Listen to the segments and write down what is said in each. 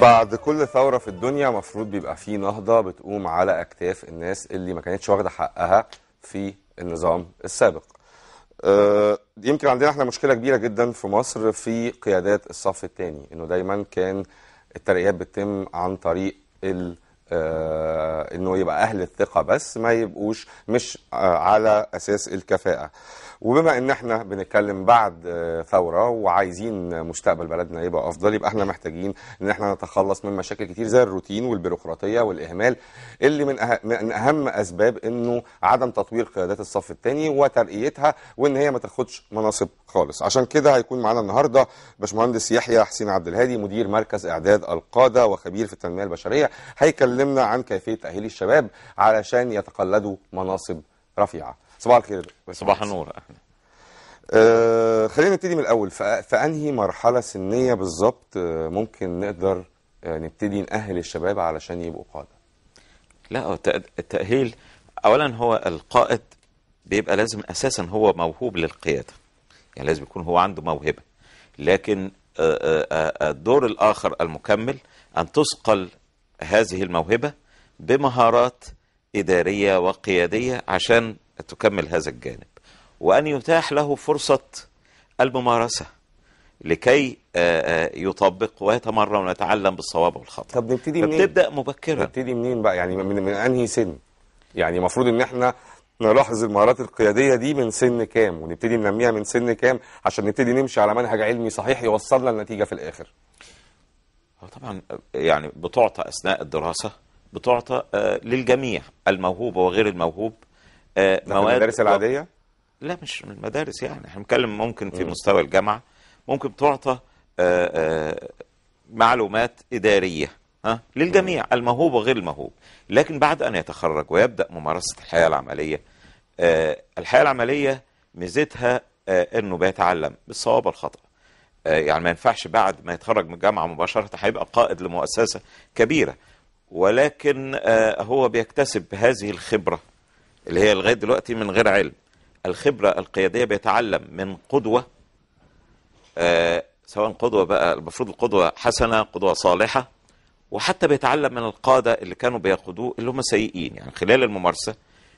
بعد كل ثورة في الدنيا مفروض بيبقى في نهضة بتقوم على أكتاف الناس اللي ما كانتش واخدة حقها في النظام السابق أه يمكن عندنا احنا مشكلة كبيرة جدا في مصر في قيادات الصف الثاني انه دايما كان الترقيات بتتم عن طريق آه، انه يبقى اهل الثقه بس ما يبقوش مش آه، على اساس الكفاءه وبما ان احنا بنتكلم بعد آه، ثوره وعايزين مستقبل بلدنا يبقى افضل يبقى احنا محتاجين ان احنا نتخلص من مشاكل كتير زي الروتين والبيروقراطيه والاهمال اللي من من اهم اسباب انه عدم تطوير قيادات الصف الثاني وترقيتها وان هي ما تاخدش مناصب خالص عشان كده هيكون معانا النهارده باشمهندس يحيى حسين عبد الهادي مدير مركز اعداد القاده وخبير في التنميه البشريه هيكلم اتكلمنا عن كيفية تأهيل الشباب علشان يتقلدوا مناصب رفيعة صباح الخير صباح النور آه، خلينا نبتدي من الأول في أنهي مرحلة سنية بالظبط آه، ممكن نقدر آه، نبتدي نأهل الشباب علشان يبقوا قادة لا التأهيل أولا هو القائد بيبقى لازم أساسا هو موهوب للقيادة يعني لازم يكون هو عنده موهبة لكن الدور الآخر المكمل أن تسقل هذه الموهبة بمهارات إدارية وقيادية عشان تكمل هذا الجانب وأن يتاح له فرصة الممارسة لكي آه، آه، يطبق ويتمرن ويتعلم بالصواب والخطا طب نبتدي منين بتبدا مبكرا نبتدي منين بقى يعني من, من انهي سن يعني المفروض ان احنا نلاحظ المهارات القياديه دي من سن كام ونبتدي ننميها من سن كام عشان نبتدي نمشي على منهج علمي صحيح يوصلنا لنتيجه في الاخر طبعا يعني بتعطى اثناء الدراسه بتعطى آه، للجميع الموهوب وغير الموهوب آه، مواد المدارس العاديه؟ لا مش من المدارس يعني احنا بنتكلم ممكن في مستوى الجامعه ممكن بتعطى آه، معلومات اداريه ها للجميع الموهوب وغير الموهوب لكن بعد ان يتخرج ويبدا ممارسه الحياه العمليه الحياه العمليه ميزتها انه بيتعلم بالصواب والخطا آه، يعني ما ينفعش بعد ما يتخرج من الجامعة مباشرة هيبقى قائد لمؤسسة كبيرة ولكن آه، هو بيكتسب هذه الخبرة اللي هي لغاية دلوقتي من غير علم الخبرة القيادية بيتعلم من قدوة آه، سواء قدوة بقى المفروض القدوة حسنة قدوة صالحة وحتى بيتعلم من القادة اللي كانوا بيقودوه اللي هم سيئين يعني خلال الممارسة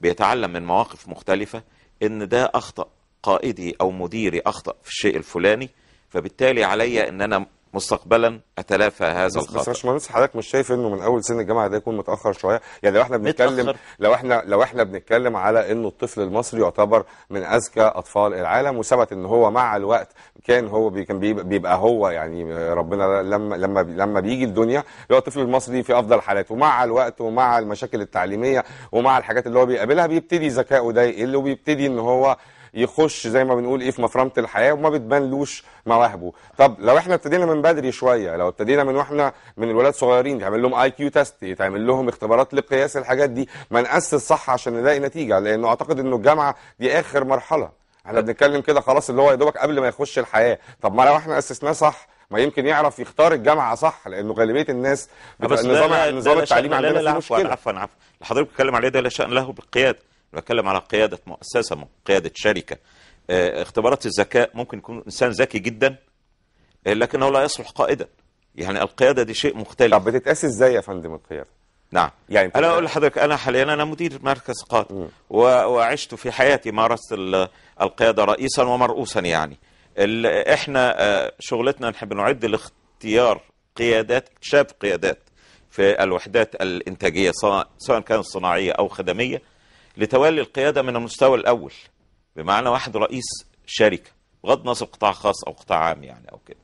بيتعلم من مواقف مختلفة ان ده اخطأ قائدي او مديري اخطأ في الشيء الفلاني فبالتالي علي ان انا مستقبلا اتلافى هذا الخطا بس باشمهندس حضرتك مش شايف انه من اول سن الجامعه ده يكون متاخر شويه يعني لو احنا بنتكلم متأخر. لو احنا لو احنا بنتكلم على انه الطفل المصري يعتبر من اذكى اطفال العالم وثبت ان هو مع الوقت كان هو بي كان بيبقى هو يعني ربنا لما لما لما بيجي الدنيا هو الطفل المصري في افضل حالاته ومع الوقت ومع المشاكل التعليميه ومع الحاجات اللي هو بيقابلها بيبتدي ذكائه ده يقل وبيبتدي ان هو يخش زي ما بنقول ايه في مفرمه الحياه وما بتبانلوش مواهبه طب لو احنا ابتدينا من بدري شويه لو ابتدينا من واحنا من الولاد صغيرين يعمل لهم اي كيو تيست يتعمل لهم اختبارات لقياس الحاجات دي ما ناسس صح عشان نلاقي نتيجه لانه اعتقد انه الجامعه دي اخر مرحله احنا بنتكلم كده خلاص اللي هو يا دوبك قبل ما يخش الحياه طب ما لو احنا اسسناه صح ما يمكن يعرف يختار الجامعه صح لانه غالبيه الناس بتبقى نظام نظام التعليم عندنا فيه مشكله عفوا عفوا اللي حضرتك بتتكلم عليه ده لا شان له بالقياده بتكلم على قيادة مؤسسة قيادة شركة آه، اختبارات الذكاء ممكن يكون إنسان ذكي جدا آه، لكنه لا يصلح قائدا يعني القيادة دي شيء مختلف طب بتتأسس ازاي يا فندم القيادة؟ نعم يعني انا اقول لحضرتك انا حاليا انا مدير مركز قاد وعشت في حياتي مارست القياده رئيسا ومرؤوسا يعني احنا آه، شغلتنا نحب نعد لاختيار قيادات اكتشاف قيادات في الوحدات الانتاجيه سواء كانت صناعيه او خدميه لتولي القيادة من المستوى الأول بمعنى واحد رئيس شركة بغض النظر قطاع خاص أو قطاع عام يعني أو كده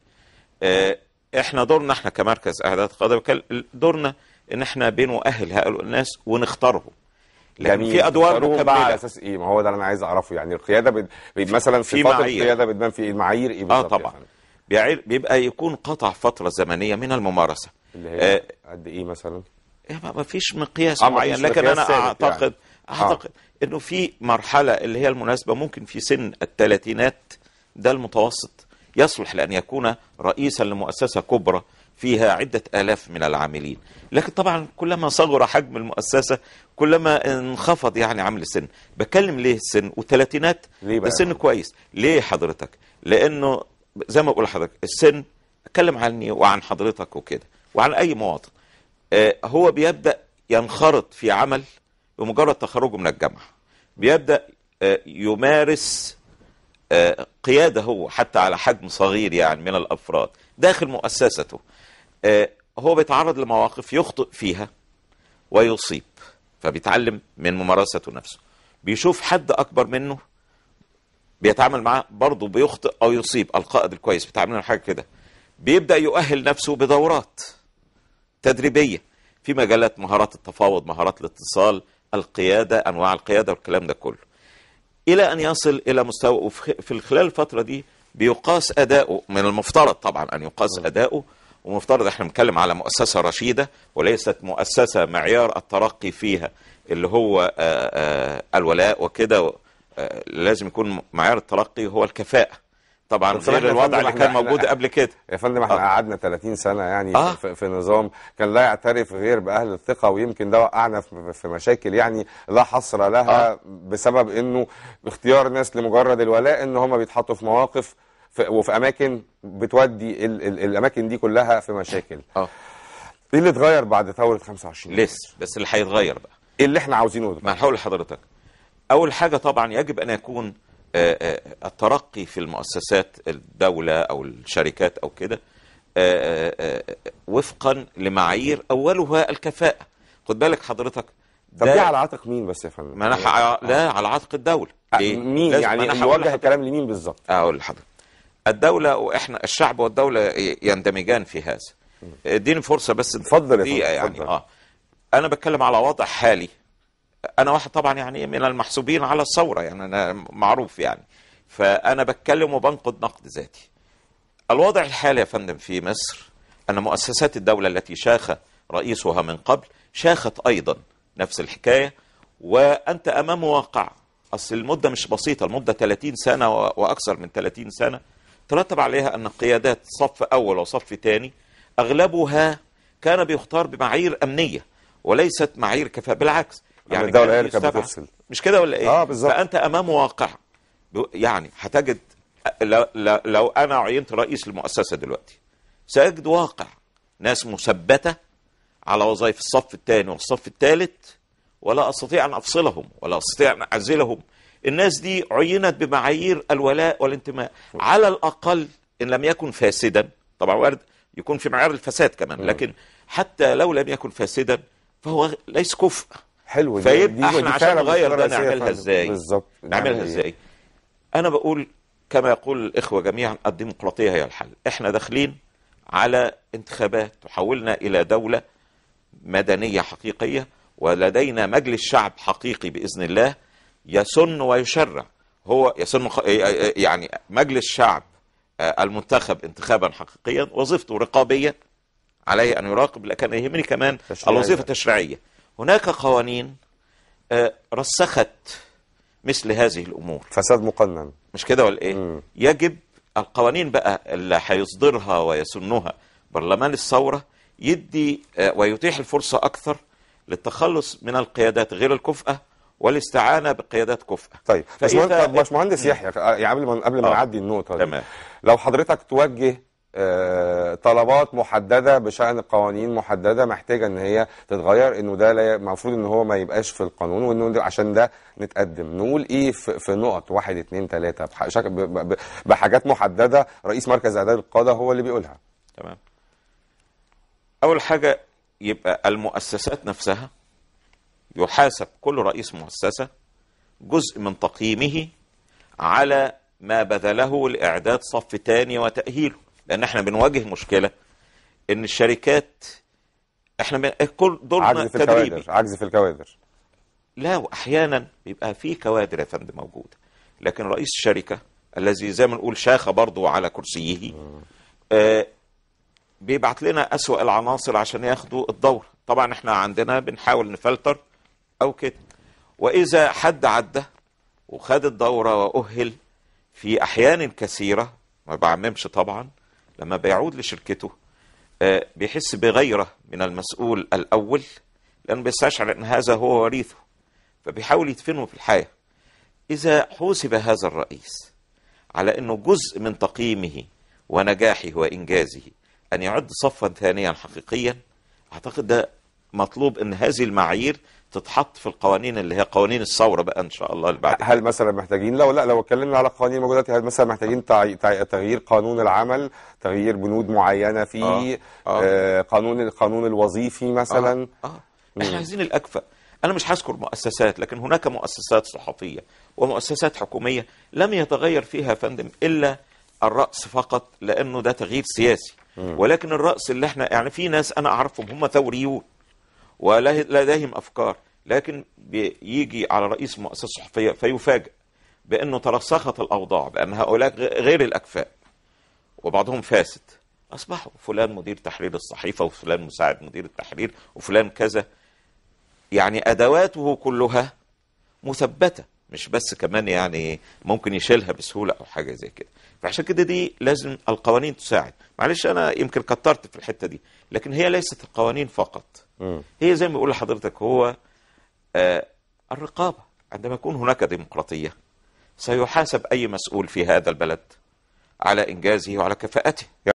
آه احنا دورنا احنا كمركز اهداف قادة دورنا ان احنا بنؤهل هؤلاء الناس ونختارهم لان يعني في ادوار مكمله على اساس ايه ما هو ده اللي انا عايز اعرفه يعني القياده بد... مثلا في صفات القياده بتبان في إيه؟ المعايير ايه اه طبعا يعني. بيبقى يكون قطع فتره زمنيه من الممارسه اللي هي آه، قد آه ايه مثلا ما فيش مقياس معين لكن انا اعتقد يعني. اعتقد آه. انه في مرحله اللي هي المناسبه ممكن في سن الثلاثينات ده المتوسط يصلح لان يكون رئيسا لمؤسسه كبرى فيها عدة آلاف من العاملين لكن طبعا كلما صغر حجم المؤسسة كلما انخفض يعني عمل السن بتكلم ليه السن والثلاثينات ده سن كويس ليه حضرتك لأنه زي ما بقول لحضرتك السن اتكلم عني وعن حضرتك وكده وعن أي مواطن آه، هو بيبدأ ينخرط في عمل بمجرد تخرجه من الجامعة بيبدأ آه، يمارس آه، قيادة هو حتى على حجم صغير يعني من الأفراد داخل مؤسسته هو بيتعرض لمواقف يخطئ فيها ويصيب فبيتعلم من ممارسته نفسه بيشوف حد أكبر منه بيتعامل معاه برضه بيخطئ أو يصيب القائد الكويس بيتعامل حاجة كده بيبدأ يؤهل نفسه بدورات تدريبيه في مجالات مهارات التفاوض مهارات الاتصال القياده انواع القياده والكلام ده كله الى ان يصل الى مستوى في خلال الفتره دي بيقاس اداؤه من المفترض طبعا ان يقاس اداؤه ومفترض احنا بنتكلم على مؤسسه رشيده وليست مؤسسه معيار الترقي فيها اللي هو الولاء وكده لازم يكون معيار الترقي هو الكفاءه طبعا غير الوضع اللي كان موجود قبل كده يا فندم احنا آه. قعدنا 30 سنه يعني آه. في, في نظام كان لا يعترف غير باهل الثقه ويمكن ده وقعنا في مشاكل يعني لا حصر لها آه. بسبب انه اختيار ناس لمجرد الولاء ان هم بيتحطوا في مواقف في وفي اماكن بتودي الـ الـ الاماكن دي كلها في مشاكل اه ايه اللي اتغير بعد ثوره 25 لسه بس اللي هيتغير بقى ايه اللي احنا عاوزينه ده ما هقول لحضرتك اول حاجه طبعا يجب ان يكون آه، آه، الترقي في المؤسسات الدولة أو الشركات أو كده آه، وفقا لمعايير أولها الكفاءة خد بالك حضرتك طب دي على عاتق مين بس يا فندم؟ ما انا يعني ح... لا على عاتق الدوله إيه؟ مين يعني نوجه الكلام لمين بالظبط؟ اقول لحضرتك الدوله واحنا الشعب والدوله يندمجان في هذا اديني فرصه بس اتفضل يا فندم يعني اه انا بتكلم على وضع حالي انا واحد طبعا يعني من المحسوبين على الثوره يعني انا معروف يعني فانا بتكلم وبنقد نقد ذاتي الوضع الحالي يا فندم في مصر ان مؤسسات الدوله التي شاخ رئيسها من قبل شاخت ايضا نفس الحكايه وانت امام واقع اصل المده مش بسيطه المده 30 سنه واكثر من 30 سنه ترتب عليها ان قيادات صف اول وصف ثاني اغلبها كان بيختار بمعايير امنيه وليست معايير كفاءه بالعكس يعني, يعني الدوله هي اللي كانت بتفصل مش كده ولا ايه؟ اه بالظبط فانت امام واقع يعني هتجد لو, لو انا عينت رئيس لمؤسسه دلوقتي سأجد واقع ناس مثبته على وظائف الصف الثاني والصف الثالث ولا استطيع ان افصلهم ولا استطيع ان اعزلهم الناس دي عينت بمعايير الولاء والانتماء على الاقل ان لم يكن فاسدا طبعا وارد يكون في معيار الفساد كمان لكن حتى لو لم يكن فاسدا فهو ليس كفء حلو دي احنا عشان نغير ده نعملها ازاي بالظبط نعملها يعني ازاي انا بقول كما يقول الاخوه جميعا الديمقراطيه هي الحل احنا داخلين على انتخابات تحولنا الى دوله مدنيه حقيقيه ولدينا مجلس شعب حقيقي باذن الله يسن ويشرع هو يسن يعني مجلس شعب آه، المنتخب انتخابا حقيقيا وظيفته رقابيه عليه ان يراقب لكن يهمني كمان الوظيفه التشريعيه هناك قوانين آه، رسخت مثل هذه الامور فساد مقنن مش كده ولا ايه يجب القوانين بقى اللي هيصدرها ويسنها برلمان الثوره يدي آه، ويتيح الفرصه اكثر للتخلص من القيادات غير الكفؤه والاستعانه بقيادات كفؤه طيب باشمهندس إيه؟ يحيى آه، يعني قبل ما قبل ما نعدي النقطه دي تمام لو حضرتك توجه آه، طلبات محدده بشان قوانين محدده محتاجه ان هي تتغير انه ده المفروض ان هو ما يبقاش في القانون وانه عشان ده نتقدم نقول ايه في نقط واحد اثنين ثلاثه بحاجات محدده رئيس مركز اعداد القاده هو اللي بيقولها. تمام. اول حاجه يبقى المؤسسات نفسها يحاسب كل رئيس مؤسسه جزء من تقييمه على ما بذله لاعداد صف ثاني وتاهيله. لان احنا بنواجه مشكله ان الشركات احنا بن... كل دول عجز في تدريبي الكوادر. عجز في الكوادر لا واحيانا بيبقى في كوادر يا فندم موجوده لكن رئيس الشركه الذي زي ما نقول شاخه برضه على كرسيه آه بيبعت لنا اسوأ العناصر عشان ياخدوا الدور طبعا احنا عندنا بنحاول نفلتر او كده واذا حد عدى وخد الدوره واهل في احيان كثيره ما بعممش طبعا لما بيعود لشركته آه، بيحس بغيرة من المسؤول الأول لأنه بيستشعر أن هذا هو وريثه فبيحاول يدفنه في الحياة إذا حوسب هذا الرئيس على أنه جزء من تقييمه ونجاحه وإنجازه أن يعد صفا ثانيا حقيقيا أعتقد ده مطلوب ان هذه المعايير تتحط في القوانين اللي هي قوانين الثوره بقى ان شاء الله اللي بعد هل مثلا محتاجين لو لا لو اتكلمنا على القوانين الموجوده هل مثلا محتاجين تغيير قانون العمل تغيير بنود معينه فيه آه. آه. آه قانون القانون الوظيفي مثلا آه. آه. احنا عايزين الاكفأ انا مش هذكر مؤسسات لكن هناك مؤسسات صحفيه ومؤسسات حكوميه لم يتغير فيها فندم الا الراس فقط لانه ده تغيير سياسي ولكن الراس اللي احنا يعني في ناس انا اعرفهم هم ثوريون ولديهم أفكار لكن بيجي على رئيس مؤسسة صحفية فيفاجئ بأنه ترسخت الأوضاع بأن هؤلاء غير الأكفاء وبعضهم فاسد أصبحوا فلان مدير تحرير الصحيفة وفلان مساعد مدير التحرير وفلان كذا يعني أدواته كلها مثبتة مش بس كمان يعني ممكن يشيلها بسهوله او حاجه زي كده فعشان كده دي لازم القوانين تساعد معلش انا يمكن كترت في الحته دي لكن هي ليست القوانين فقط هي زي ما بقول لحضرتك هو آه، الرقابه عندما يكون هناك ديمقراطيه سيحاسب اي مسؤول في هذا البلد على انجازه وعلى كفاءته